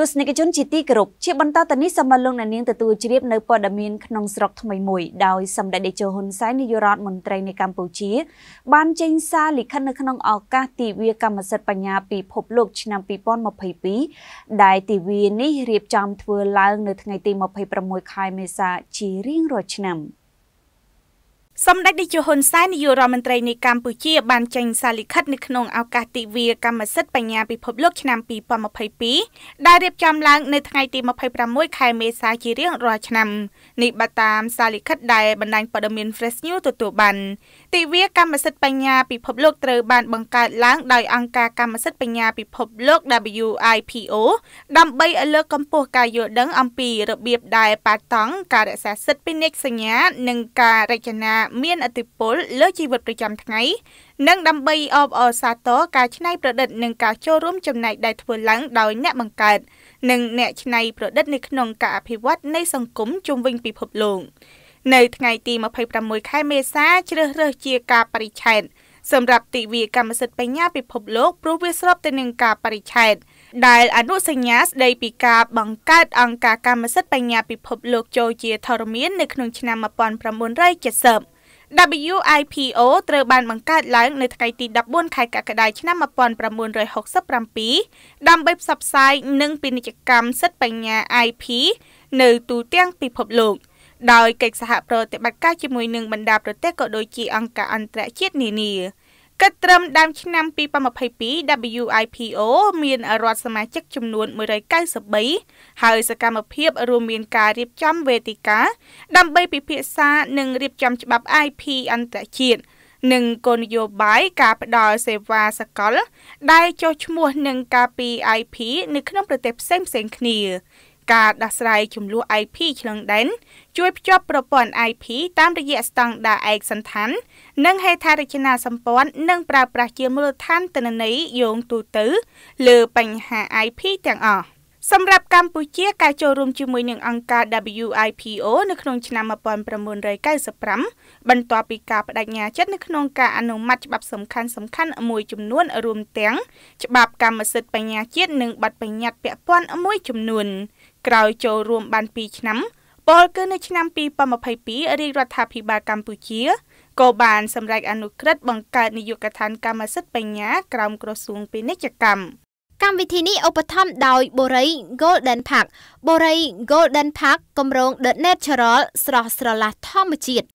ទស្សនិកជនជាទីគោរពជាបន្តទៅនេះសម្បលោកអ្នកនាងទទួលជ្រាបនៅព័ត៌មានក្នុងស្រុកថ្មីមួយដោយ សម្ដេចតេជោហ៊ុនសែននាយករដ្ឋមន្ត្រីនៃកម្ពុជាបានចេញសារលិខិតនៅក្នុងឱកាសទិវាកម្មសិទ្ធិបញ្ញាពិភពលោកឆ្នាំ2022ដែលទិវានេះរៀបចំធ្វើឡើងនៅថ្ងៃទី26ខែមេសាជារៀងរាល់ឆ្នាំ។សម្ដេចនាយកហ៊ុនសែននាយករដ្ឋមន្ត្រីនៃកម្ពុជា បានចេញ សារលិខិតនៅក្នុងឱកាសទិវាកម្មសិទ្ធិបញ្ញាពិភពលោកឆ្នាំ2022ដែលរៀបចំឡើងនៅថ្ងៃទី26ខែមេសាជារៀងរាល់ឆ្នាំនេះបើតាមសារលិខិតដែលបណ្ដាញព័ត៌មាន Fresh News ទទួលបានទិវាកម្មសិទ្ធិបញ្ញាពិភពលោកត្រូវបានបង្កើតឡើងដោយអង្គការកម្មសិទ្ធិបញ្ញាពិភពលោក WIPO ដើម្បីឲ្យលើកកម្ពស់ការយល់ដឹងអំពីរបៀបដែលប៉ាតង់ការរក្សាសិទ្ធិពាណិជ្ជសញ្ញានិងការរចនាមានឥទ្ធិពលលើជីវិតប្រចាំថ្ងៃ និងដើម្បីអបអរសាទរការច្នៃប្រឌិតនិងការចូលរួមចំណែកដែលធ្វើឡើងដោយអ្នកបង្កើតនិងអ្នកច្នៃប្រឌិតនៅក្នុងការអភិវឌ្ឍនៃសង្គមជុំវិញពិភពលោកនៅថ្ងៃទី26ខែមេសា ជ្រើសរើសជាការបរិច្ឆេទសម្រាប់ទិវាកម្មសិទ្ធិបញ្ញាពិភពលោកព្រោះវាស្របទៅនឹងការបរិច្ឆេទដែលអនុសញ្ញាស្តីពីការបង្កើតអង្គការកម្មសិទ្ធិបញ្ញាពិភពលោកចូលជាធរមាននៅក្នុងឆ្នាំ1970 WIPO ត្រូវបានបង្កើតឡើងនៅថ្ងៃទី14ខែកក្កដាឆ្នាំ1967ដើម្បីផ្សព្វផ្សាយនិងពាណិជ្ជកម្មសិទ្ធិបញ្ញា IP នៅទូទាំងពិភពលោកដោយកិច្ចសហប្រតិបត្តិការជាមួយនឹងបណ្ដាប្រទេសក៏ដូចជាអង្គការអន្តរជាតិនានា។គិតត្រឹមដើមឆ្នាំ2022 WIPO មានរដ្ឋសមាជិកចំនួន193ហើយសកម្មភាពរួមមានការរៀបចំវេទិកាដើម្បីពិភាក្សានិងរៀបចំច្បាប់ IP អន្តរជាតិនិងគោលនយោបាយការផ្តល់សេវាសកល ដែលចុះឈ្មោះនឹងការពី IP នៅក្នុងប្រទេសផ្សេងៗគ្នាការដោះស្រាយចំនួន IP ឆ្លងដែនជួយភ្ជាប់ប្រព័ន្ធ IP តាមរយៈស្តង់ដារឯកសណ្ឋាន និងហេដ្ឋារចនាសម្ព័ន្ធនិងប្រើប្រាស់ជាមូលដ្ឋានទិន្នន័យយោងទូទៅលើបញ្ហា IP ទាំងអស់។សម្រាប់កម្ពុជាការចូលរួមជាមួយនឹងអង្គការ WIPO នៅក្នុងឆ្នាំ1995បន្ទាប់ពីការបដិញ្ញាចិត្តនៅក្នុងការអនុម័តច្បាប់សំខាន់សំខាន់មួយចំនួនរួមទាំងច្បាប់កម្មសិទ្ធិបញ្ញាជាតិនិងបទបញ្ញត្តិពាក់ព័ន្ធមួយចំនួនក្រោយចូលរួមបាន2ឆ្នាំពលគឺនៅឆ្នាំ2022រាជរដ្ឋាភិបាលកម្ពុជាក៏បានសម្រេចអនុក្រឹត្យបង្កើតនាយកដ្ឋានកម្មសិទ្ធិបញ្ញាក្រោមក្រសួងពាណិជ្ជកម្មកម្មវិធីនេះឧបត្ថម្ភដោយ Borei Golden Park Borei Golden Park គម្រោង The Natural ស្រស់ស្រឡះធម្មជាតិ